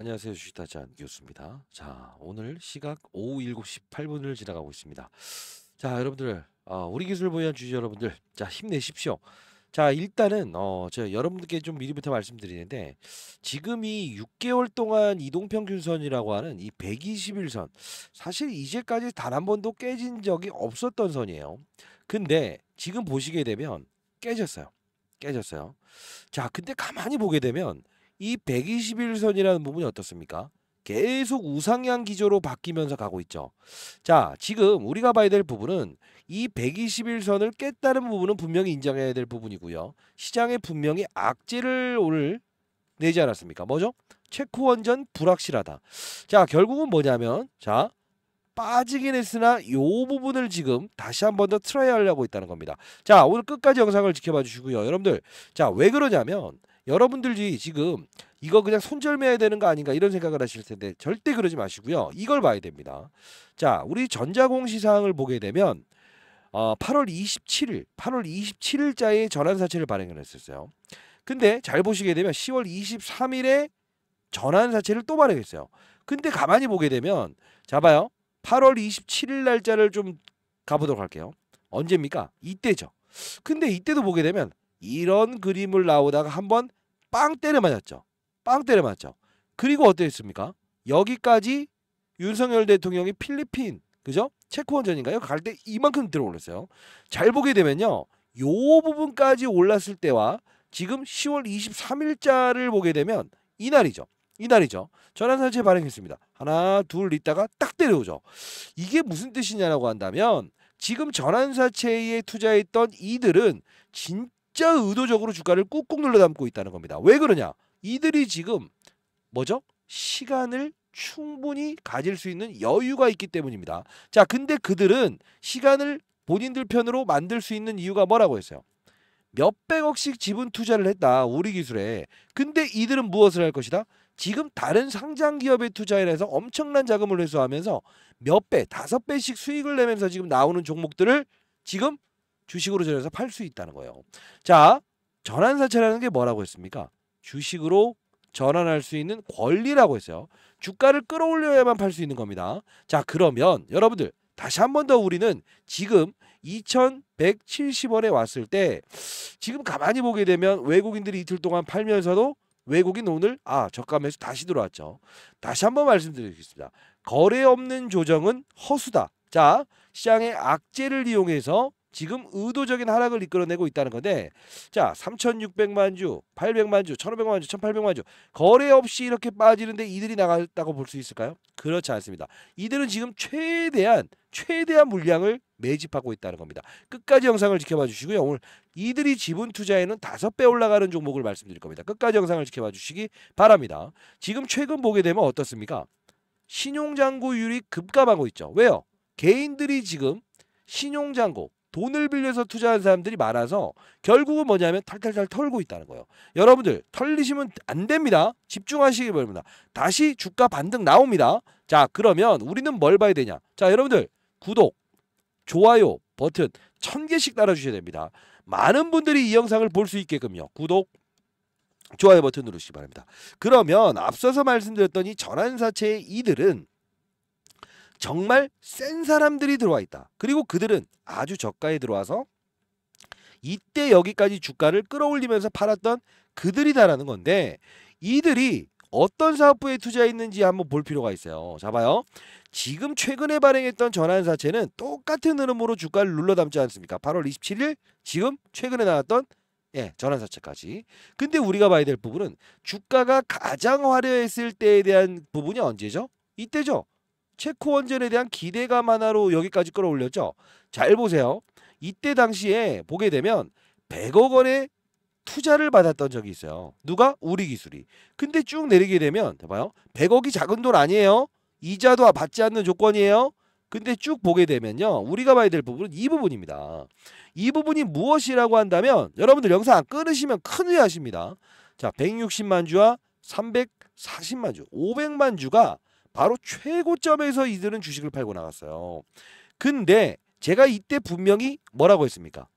안녕하세요. 주시타잔 교수입니다. 자, 오늘 시각 오후 7시 8분을 지나가고 있습니다. 자, 여러분들, 어, 우리 기술 보유한 주주 여러분들, 자, 힘내십시오. 자, 일단은, 어, 제가 여러분들께 좀 미리부터 말씀드리는데, 지금이 6개월 동안 이동평균선이라고 하는 이 121선, 사실 이제까지 단 한 번도 깨진 적이 없었던 선이에요. 근데 지금 보시게 되면 깨졌어요. 깨졌어요. 자, 근데 가만히 보게 되면, 이 121선이라는 부분이 어떻습니까? 계속 우상향 기조로 바뀌면서 가고 있죠. 자, 지금 우리가 봐야 될 부분은 이 121선을 깼다는 부분은 분명히 인정해야 될 부분이고요. 시장에 분명히 악재를 오늘 내지 않았습니까? 뭐죠? 체코 원전 불확실하다. 자, 결국은 뭐냐면 자, 빠지긴 했으나 이 부분을 지금 다시 한번 더 트라이 하려고 있다는 겁니다. 자, 오늘 끝까지 영상을 지켜봐 주시고요. 여러분들, 자, 왜 그러냐면 여러분들이 지금 이거 그냥 손절매야 되는 거 아닌가 이런 생각을 하실 텐데 절대 그러지 마시고요. 이걸 봐야 됩니다. 자, 우리 전자공 시사항을 보게 되면 어, 8월 27일, 8월 27일자에 전환사채를 발행을 했었어요. 근데 잘 보시게 되면 10월 23일에 전환사채를 또 발행했어요. 근데 가만히 보게 되면 자 봐요. 8월 27일 날짜를 좀 가보도록 할게요. 언제입니까? 이때죠. 근데 이때도 보게 되면 이런 그림을 나오다가 한번 빵 때려 맞았죠. 빵 때려 맞았죠. 그리고 어땠습니까? 여기까지 윤석열 대통령이 필리핀 그죠? 체코원전인가요? 갈 때 이만큼 들어올랐어요. 잘 보게 되면요. 요 부분까지 올랐을 때와 지금 10월 23일자를 보게 되면 이날이죠. 이날이죠. 전환사채 발행했습니다. 하나 둘 있다가 딱 때려오죠. 이게 무슨 뜻이냐라고 한다면 지금 전환사채에 투자했던 이들은 진 진짜 의도적으로 주가를 꾹꾹 눌러담고 있다는 겁니다. 왜 그러냐? 이들이 지금 뭐죠? 시간을 충분히 가질 수 있는 여유가 있기 때문입니다. 자, 근데 그들은 시간을 본인들 편으로 만들 수 있는 이유가 뭐라고 했어요? 몇백억씩 지분 투자를 했다. 우리 기술에. 근데 이들은 무엇을 할 것이다? 지금 다른 상장 기업에 투자를 해서 엄청난 자금을 회수하면서 몇 배, 다섯 배씩 수익을 내면서 지금 나오는 종목들을 지금 주식으로 전해서 팔 수 있다는 거예요. 자, 전환사채라는 게 뭐라고 했습니까? 주식으로 전환할 수 있는 권리라고 했어요. 주가를 끌어올려야만 팔 수 있는 겁니다. 자, 그러면 여러분들 다시 한 번 더 우리는 지금 2170원에 왔을 때 지금 가만히 보게 되면 외국인들이 이틀 동안 팔면서도 외국인 오늘 아 저가 매수 다시 들어왔죠. 다시 한 번 말씀드리겠습니다. 거래 없는 조정은 허수다. 자 시장의 악재를 이용해서 지금 의도적인 하락을 이끌어내고 있다는 건데 자 3,600만 주, 800만 주, 1,500만 주, 1,800만 주 거래 없이 이렇게 빠지는데 이들이 나갔다고 볼 수 있을까요? 그렇지 않습니다. 이들은 지금 최대한 최대한 물량을 매집하고 있다는 겁니다. 끝까지 영상을 지켜봐 주시고요. 오늘 이들이 지분 투자에는 다섯 배 올라가는 종목을 말씀드릴 겁니다. 끝까지 영상을 지켜봐 주시기 바랍니다. 지금 최근 보게 되면 어떻습니까? 신용장고율이 급감하고 있죠. 왜요? 개인들이 지금 신용장고 돈을 빌려서 투자한 사람들이 많아서 결국은 뭐냐면 탈탈탈 털고 있다는 거예요. 여러분들 털리시면 안 됩니다. 집중하시기 바랍니다. 다시 주가 반등 나옵니다. 자 그러면 우리는 뭘 봐야 되냐. 자 여러분들 구독, 좋아요 버튼 천개씩 달아주셔야 됩니다. 많은 분들이 이 영상을 볼 수 있게끔요. 구독, 좋아요 버튼 누르시기 바랍니다. 그러면 앞서서 말씀드렸던 이 전환사채의 이들은 정말 센 사람들이 들어와 있다. 그리고 그들은 아주 저가에 들어와서 이때 여기까지 주가를 끌어올리면서 팔았던 그들이다라는 건데 이들이 어떤 사업부에 투자했는지 한번 볼 필요가 있어요. 잡아요. 지금 최근에 발행했던 전환사채는 똑같은 흐름으로 주가를 눌러담지 않습니까? 8월 27일 지금 최근에 나왔던 예, 전환사채까지. 근데 우리가 봐야 될 부분은 주가가 가장 화려했을 때에 대한 부분이 언제죠? 이때죠. 체코 원전에 대한 기대감 하나로 여기까지 끌어올렸죠. 잘 보세요. 이때 당시에 보게 되면 100억 원의 투자를 받았던 적이 있어요. 누가? 우리 기술이. 근데 쭉 내리게 되면 봐요. 100억이 작은 돈 아니에요. 이자도 받지 않는 조건이에요. 근데 쭉 보게 되면요. 우리가 봐야 될 부분은 이 부분입니다. 이 부분이 무엇이라고 한다면 여러분들 영상 끊으시면 큰 후회하십니다. 자, 160만 주와 340만 주, 500만 주가 바로 최고점에서 이들은 주식을 팔고 나갔어요. 근데 제가 이때 분명히 뭐라고 했습니까?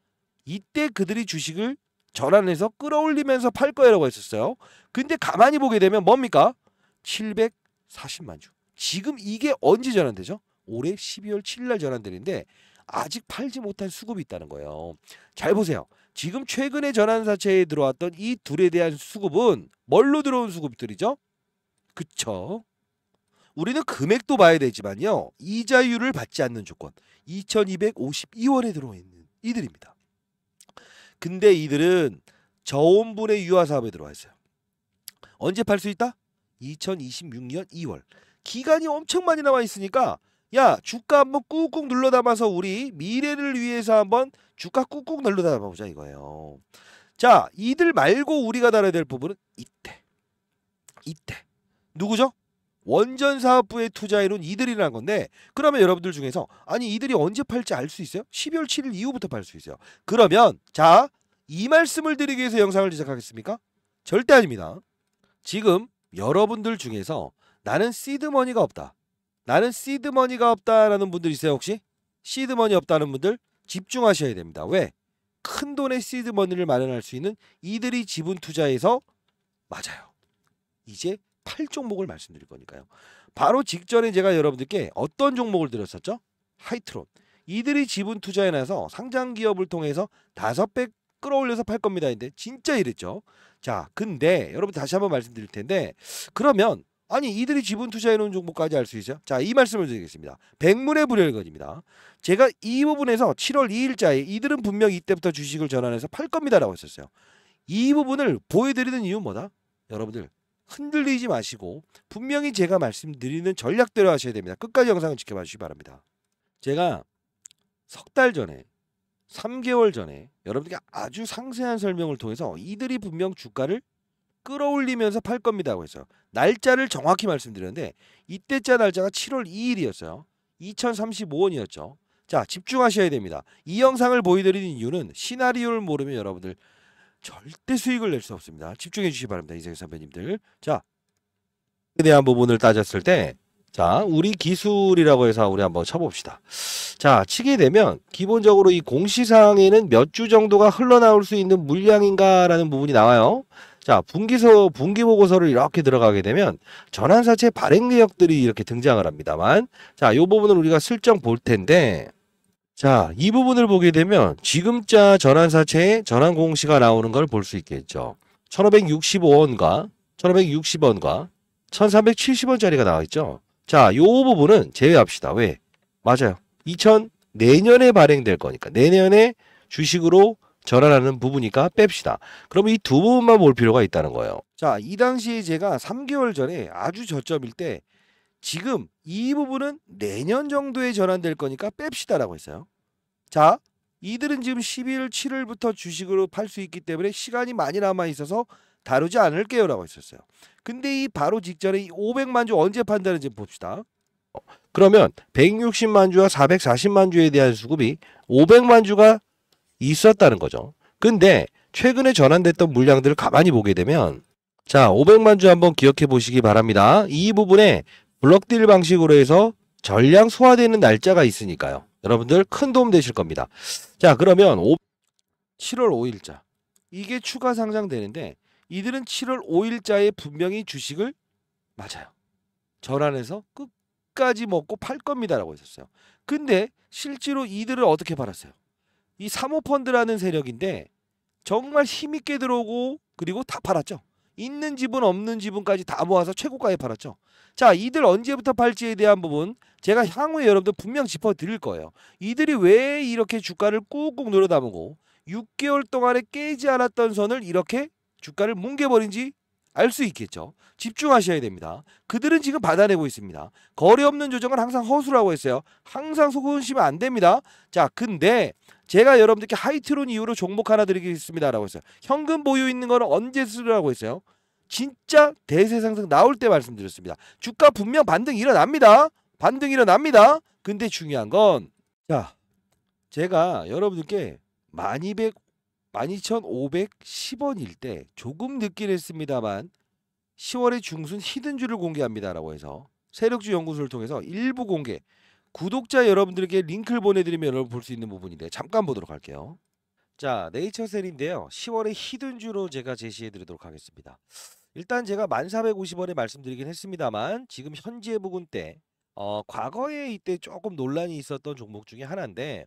이때 그들이 주식을 전환해서 끌어올리면서 팔 거라고 했었어요. 근데 가만히 보게 되면 뭡니까? 740만 주. 지금 이게 언제 전환되죠? 올해 12월 7일날 전환되는데 아직 팔지 못한 수급이 있다는 거예요. 잘 보세요. 지금 최근에 전환사채에 들어왔던 이 둘에 대한 수급은 뭘로 들어온 수급들이죠? 그쵸? 우리는 금액도 봐야 되지만요. 이자율을 받지 않는 조건. 2252원에 들어와 있는 이들입니다. 근데 이들은 저온분의 유화사업에 들어와 있어요. 언제 팔 수 있다? 2026년 2월. 기간이 엄청 많이 남아 있으니까 야 주가 한번 꾹꾹 눌러 담아서 우리 미래를 위해서 한번 주가 꾹꾹 눌러 담아보자 이거예요. 자 이들 말고 우리가 다뤄야 될 부분은 이때. 이때. 누구죠? 원전 사업부에투자해놓은 이들이라는 건데 그러면 여러분들 중에서 아니 이들이 언제 팔지 알 수 있어요? 12월 7일 이후부터 팔 수 있어요. 그러면 자 이 말씀을 드리기 위해서 영상을 제작하겠습니까? 절대 아닙니다. 지금 여러분들 중에서 나는 시드머니가 없다. 나는 시드머니가 없다라는 분들 있어요 혹시? 시드머니 없다는 분들 집중하셔야 됩니다. 왜? 큰 돈의 시드머니를 마련할 수 있는 이들이 지분 투자에서 맞아요. 이제 8종목을 말씀드릴 거니까요. 바로 직전에 제가 여러분들께 어떤 종목을 드렸었죠? 하이트론. 이들이 지분 투자에 나서 상장 기업을 통해서 다섯 배 끌어올려서 팔 겁니다. 근데 진짜 이랬죠. 자, 근데 여러분 다시 한번 말씀드릴 텐데 그러면 아니 이들이 지분 투자해 놓은 종목까지 알 수 있죠? 자, 이 말씀을 드리겠습니다. 백문의 불여일건입니다. 제가 이 부분에서 7월 2일자에 이들은 분명 이때부터 주식을 전환해서 팔 겁니다라고 했었어요. 이 부분을 보여드리는 이유 뭐다? 여러분들 흔들리지 마시고 분명히 제가 말씀드리는 전략대로 하셔야 됩니다. 끝까지 영상을 지켜봐 주시기 바랍니다. 제가 석 달 전에 3개월 전에 여러분들께 아주 상세한 설명을 통해서 이들이 분명 주가를 끌어올리면서 팔 겁니다 그래서 날짜를 정확히 말씀드렸는데 이때자 날짜가 7월 2일이었어요. 2035원이었죠. 자 집중하셔야 됩니다. 이 영상을 보여드리는 이유는 시나리오를 모르면 여러분들 절대 수익을 낼 수 없습니다. 집중해 주시기 바랍니다. 이세계 선배님들. 자, 에 대한 부분을 따졌을 때 자, 우리 기술이라고 해서 우리 한번 쳐봅시다. 자, 치게 되면 기본적으로 이 공시상에는 몇 주 정도가 흘러나올 수 있는 물량인가라는 부분이 나와요. 자, 분기서, 분기보고서를 이렇게 들어가게 되면 전환사채 발행 내역들이 이렇게 등장을 합니다만, 자, 요 부분을 우리가 슬쩍 볼 텐데, 자, 이 부분을 보게 되면 지금자 전환사채에 전환공시가 나오는 걸 볼 수 있겠죠. 1565원과 1560원과 1370원짜리가 나와 있죠. 자, 요 부분은 제외합시다. 왜? 맞아요. 2000 내년에 발행될 거니까 내년에 주식으로 전환하는 부분이니까 뺍시다. 그러면 이 두 부분만 볼 필요가 있다는 거예요. 자, 이 당시에 제가 3개월 전에 아주 저점일 때 지금 이 부분은 내년 정도에 전환될 거니까 뺍시다라고 했어요. 자, 이들은 지금 1 2월 7일부터 주식으로 팔 수 있기 때문에 시간이 많이 남아 있어서 다루지 않을게요 라고 했었어요. 근데 이 바로 직전에 이 500만 주 언제 판다는지 봅시다. 그러면 160만 주와 440만 주에 대한 수급이 500만 주가 있었다는 거죠. 근데 최근에 전환됐던 물량들을 가만히 보게 되면 자 500만 주 한번 기억해 보시기 바랍니다. 이 부분에 블럭딜 방식으로 해서 전량 소화되는 날짜가 있으니까요. 여러분들 큰 도움 되실 겁니다. 자, 그러면 5, 7월 5일자. 이게 추가 상장되는데 이들은 7월 5일자에 분명히 주식을 맞아요. 전환해서 끝까지 먹고 팔 겁니다라고 했었어요. 근데 실제로 이들을 어떻게 팔았어요? 이 사모펀드라는 세력인데 정말 힘있게 들어오고 그리고 다 팔았죠. 있는 지분 없는 지분까지 다 모아서 최고가에 팔았죠. 자 이들 언제부터 팔지에 대한 부분 제가 향후에 여러분들 분명 짚어드릴 거예요. 이들이 왜 이렇게 주가를 꾹꾹 노려다보고 6개월 동안에 깨지 않았던 선을 이렇게 주가를 뭉개버린지 알 수 있겠죠. 집중하셔야 됩니다. 그들은 지금 받아내고 있습니다. 거리 없는 조정은 항상 허수라고 했어요. 항상 속으시면 안 됩니다. 자 근데 제가 여러분들께 하이트론 이후로 종목 하나 드리겠습니다라고 했어요. 현금 보유 있는 거는 언제 쓰라고 했어요? 진짜 대세 상승 나올 때 말씀드렸습니다. 주가 분명 반등 일어납니다. 반등 일어납니다. 근데 중요한 건 자, 제가 여러분들께 1200 12,510원일 때 조금 늦긴 했습니다만 10월의 중순 히든주를 공개합니다라고 해서 세력주 연구소를 통해서 일부 공개 구독자 여러분들에게 링크를 보내드리면 여러분 볼 수 있는 부분인데 잠깐 보도록 할게요. 자 네이처셀인데요. 10월에 히든주로 제가 제시해드리도록 하겠습니다. 일단 제가 1450원에 말씀드리긴 했습니다만 지금 현재 부근 때 어, 과거에 이때 조금 논란이 있었던 종목 중에 하나인데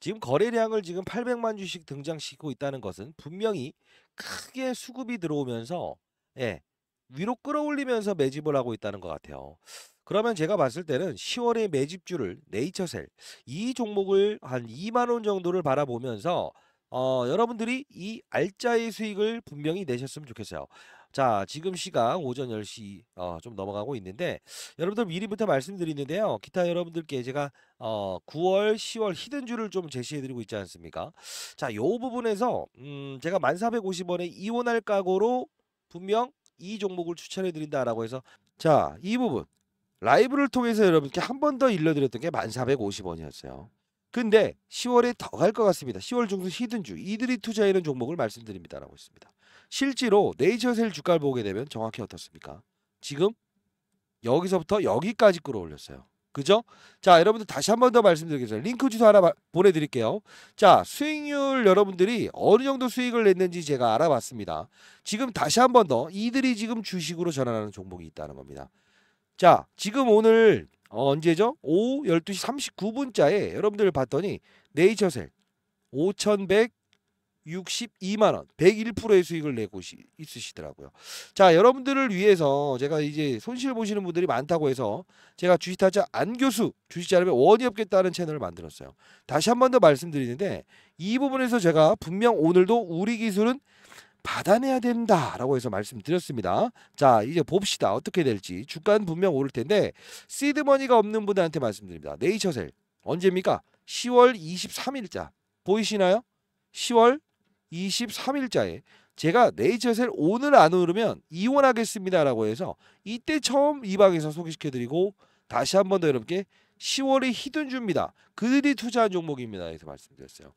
지금 거래량을 지금 800만 주씩 등장시키고 있다는 것은 분명히 크게 수급이 들어오면서 예, 위로 끌어올리면서 매집을 하고 있다는 것 같아요. 그러면 제가 봤을 때는 10월의 매집주를 네이처셀 이 종목을 한 2만 원 정도를 바라보면서 어, 여러분들이 이 알짜의 수익을 분명히 내셨으면 좋겠어요. 자, 지금 시각 오전 10시 어, 좀 넘어가고 있는데 여러분들 미리부터 말씀드리는데요. 기타 여러분들께 제가 어, 9월, 10월 히든주를 좀 제시해드리고 있지 않습니까? 자, 요 부분에서 음, 제가 1450원에 이원할 각오로 분명 이 종목을 추천해드린다라고 해서 자, 이 부분 라이브를 통해서 여러분께 한 번 더 일러드렸던 게 1450원이었어요. 근데 10월에 더 갈 것 같습니다. 10월 중순 히든주 이들이 투자하는 종목을 말씀드립니다라고 있습니다. 실제로 네이처셀 주가를 보게 되면 정확히 어떻습니까? 지금 여기서부터 여기까지 끌어올렸어요. 그죠? 자, 여러분들 다시 한 번 더 말씀드리겠습니다. 링크 주소 하나 보내드릴게요. 자, 수익률 여러분들이 어느 정도 수익을 냈는지 제가 알아봤습니다. 지금 다시 한 번 더 이들이 지금 주식으로 전환하는 종목이 있다는 겁니다. 자, 지금 오늘 어, 언제죠? 오후 12시 39분자에 여러분들 봤더니 네이처셀 5,162만 원, 101%의 수익을 내고 있으시더라고요. 자, 여러분들을 위해서 제가 이제 손실 보시는 분들이 많다고 해서 제가 주식타자 안 교수 주식자료의 원이 없겠다는 채널을 만들었어요. 다시 한 번 더 말씀드리는데 이 부분에서 제가 분명 오늘도 우리 기술은 받아내야 된다라고 해서 말씀드렸습니다. 자 이제 봅시다 어떻게 될지 주가는 분명 오를 텐데 시드머니가 없는 분들한테 말씀드립니다. 네이처셀 언제입니까? 10월 23일자 보이시나요? 10월 23일자에 제가 네이처셀 오늘 안 오르면 이혼하겠습니다라고 해서 이때 처음 이 방에서 소개시켜드리고 다시 한 번 더 여러분께 10월에 히든 줍니다. 그들이 투자한 종목입니다. 해서 말씀드렸어요.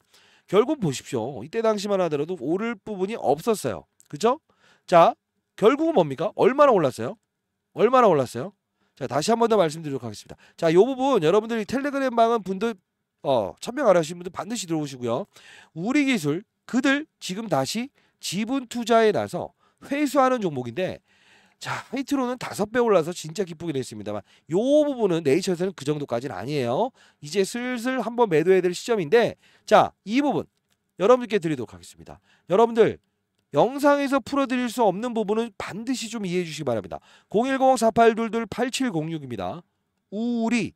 결국 보십시오. 이때 당시만 하더라도 오를 부분이 없었어요. 그죠? 자, 결국은 뭡니까? 얼마나 올랐어요? 얼마나 올랐어요? 자, 다시 한 번 더 말씀드리도록 하겠습니다. 자, 요 부분 여러분들이 텔레그램 방은 분들 어, 천명 안 하신 분들 반드시 들어오시고요. 우리 기술 그들 지금 다시 지분 투자에 나서 회수하는 종목인데 자, 화이트로는 다섯 배 올라서 진짜 기쁘게 됐습니다만 요 부분은 네이처에서는 그 정도까지는 아니에요. 이제 슬슬 한번 매도해야 될 시점인데 자, 이 부분 여러분께 드리도록 하겠습니다. 여러분들 영상에서 풀어드릴 수 없는 부분은 반드시 좀 이해해 주시기 바랍니다. 010-4822-8706입니다. 우리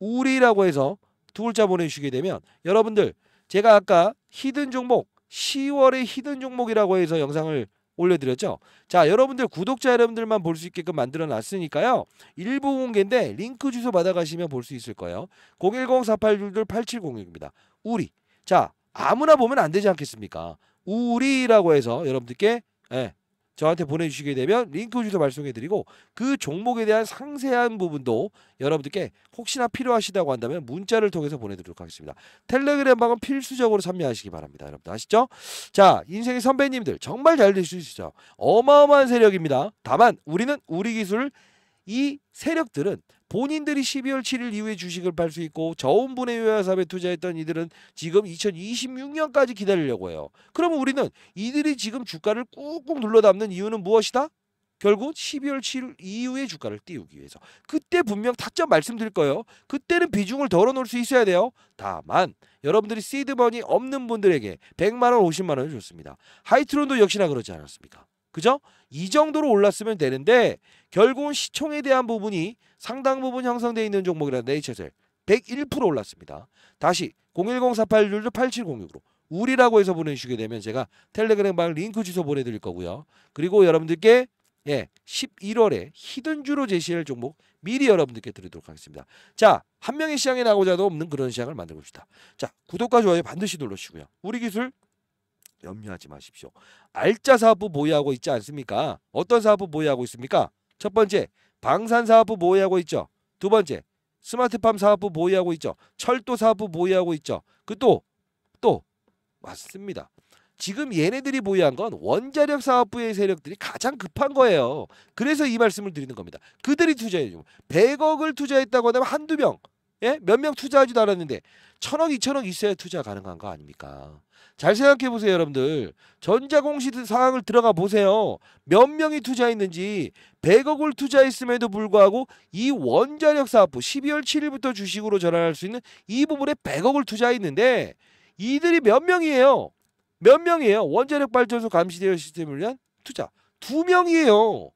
우리라고 해서 두 글자 보내주시게 되면 여러분들 제가 아까 히든 종목 10월의 히든 종목이라고 해서 영상을 올려드렸죠. 자, 여러분들 구독자 여러분들만 볼 수 있게끔 만들어놨으니까요. 일부 공개인데 링크 주소 받아가시면 볼 수 있을 거예요. 010-4822-8706입니다. 우리. 자, 아무나 보면 안 되지 않겠습니까? 우리라고 해서 여러분들께 예, 저한테 보내주시게 되면 링크 주소 발송해드리고 그 종목에 대한 상세한 부분도 여러분들께 혹시나 필요하시다고 한다면 문자를 통해서 보내드리도록 하겠습니다. 텔레그램 방은 필수적으로 참여하시기 바랍니다. 여러분 아시죠? 자, 인생의 선배님들 정말 잘 되실 수 있죠. 어마어마한 세력입니다. 다만 우리는 우리 기술 이 세력들은 본인들이 12월 7일 이후에 주식을 팔 수 있고 저온분해 요야업에 투자했던 이들은 지금 2026년까지 기다리려고 해요. 그러면 우리는 이들이 지금 주가를 꾹꾹 눌러담는 이유는 무엇이다? 결국 12월 7일 이후에 주가를 띄우기 위해서. 그때 분명 탁점 말씀드릴 거예요. 그때는 비중을 덜어놓을 수 있어야 돼요. 다만 여러분들이 시드번이 없는 분들에게 100만 원, 50만 원을 줬습니다. 하이트론도 역시나 그러지 않았습니까? 그죠? 이 정도로 올랐으면 되는데 결국은 시총에 대한 부분이 상당 부분 형성되어 있는 종목이라 네이처셀 101% 올랐습니다. 다시 01048-8706으로 6 우리라고 해서 보내주시게 되면 제가 텔레그램방 링크 주소 보내드릴 거고요. 그리고 여러분들께 예, 11월에 히든주로 제시할 종목 미리 여러분들께 드리도록 하겠습니다. 자, 한 명의 시장에 나고자도 없는 그런 시장을 만들고싶다 자, 구독과 좋아요 반드시 눌러주시고요. 우리 기술 염려하지 마십시오. 알짜 사업부 보유하고 있지 않습니까? 어떤 사업부 보유하고 있습니까? 첫 번째, 방산 사업부 보유하고 있죠. 두 번째, 스마트팜 사업부 보유하고 있죠. 철도 사업부 보유하고 있죠. 그 또 또 맞습니다. 지금 얘네들이 보유한 건 원자력 사업부의 세력들이 가장 급한 거예요. 그래서 이 말씀을 드리는 겁니다. 그들이 투자해요. 100억을 투자했다고 하면 한두 명, 예? 몇명 투자하지도 않았는데 천억, 이천억 있어야 투자 가능한 거 아닙니까? 잘 생각해 보세요, 여러분들. 전자공시 상황을 들어가 보세요. 몇 명이 투자했는지 100억을 투자했음에도 불구하고 이 원자력 사업부 12월 7일부터 주식으로 전환할 수 있는 이 부분에 100억을 투자했는데 이들이 몇 명이에요? 몇 명이에요? 원자력 발전소 감시대여 시스템을 위한 투자 두 명이에요.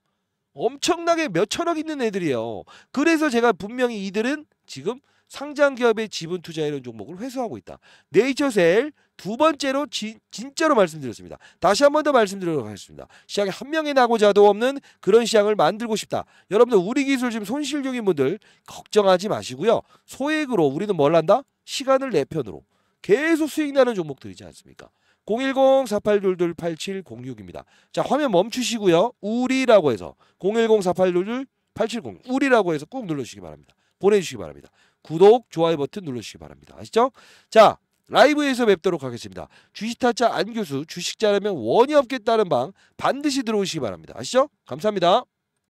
엄청나게 몇 천억 있는 애들이에요. 그래서 제가 분명히 이들은 지금 상장 기업의 지분 투자 이런 종목을 회수하고 있다. 네이처셀 두 번째로 지, 진짜로 말씀드렸습니다. 다시 한 번 더 말씀드리도록 하겠습니다. 시장에 한 명의 나고자도 없는 그런 시장을 만들고 싶다. 여러분들 우리 기술 지금 손실 중인 분들 걱정하지 마시고요. 소액으로 우리는 뭘 한다? 시간을 내 편으로 계속 수익 나는 종목들이지 않습니까? 010-4822-8706입니다. 자 화면 멈추시고요. 우리라고 해서 010-4822-8706 우리라고 해서 꾹 눌러주시기 바랍니다. 보내주시기 바랍니다. 구독, 좋아요 버튼 눌러주시기 바랍니다. 아시죠? 자, 라이브에서 뵙도록 하겠습니다. 주식타짜 안 교수, 주식자라면 원이 없겠다는 방 반드시 들어오시기 바랍니다. 아시죠? 감사합니다.